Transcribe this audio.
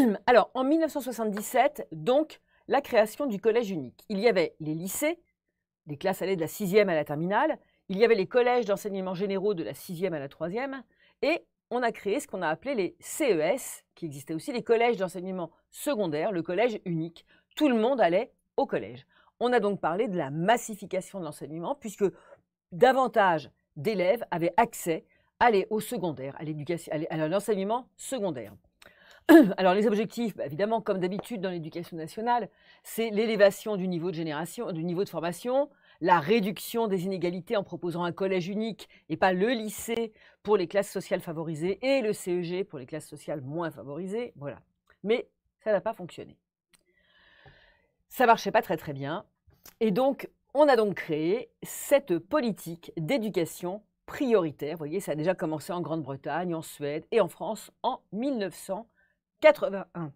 Alors, en 1977, donc, la création du collège unique. Il y avait les lycées, les classes allaient de la 6e à la terminale, il y avait les collèges d'enseignement généraux de la 6e à la 3e, et on a créé ce qu'on a appelé les CES, qui existaient aussi, les collèges d'enseignement secondaire, le collège unique. Tout le monde allait au collège. On a donc parlé de la massification de l'enseignement, puisque davantage d'élèves avaient accès à au secondaire, à l'enseignement secondaire. Alors les objectifs, bah, évidemment, comme d'habitude dans l'éducation nationale, c'est l'élévation du niveau de génération, du niveau de formation, la réduction des inégalités en proposant un collège unique et pas le lycée pour les classes sociales favorisées et le CEG pour les classes sociales moins favorisées, voilà. Mais ça n'a pas fonctionné. Ça marchait pas très très bien et donc on a donc créé cette politique d'éducation prioritaire. Vous voyez, ça a déjà commencé en Grande-Bretagne, en Suède et en France en 1900 81.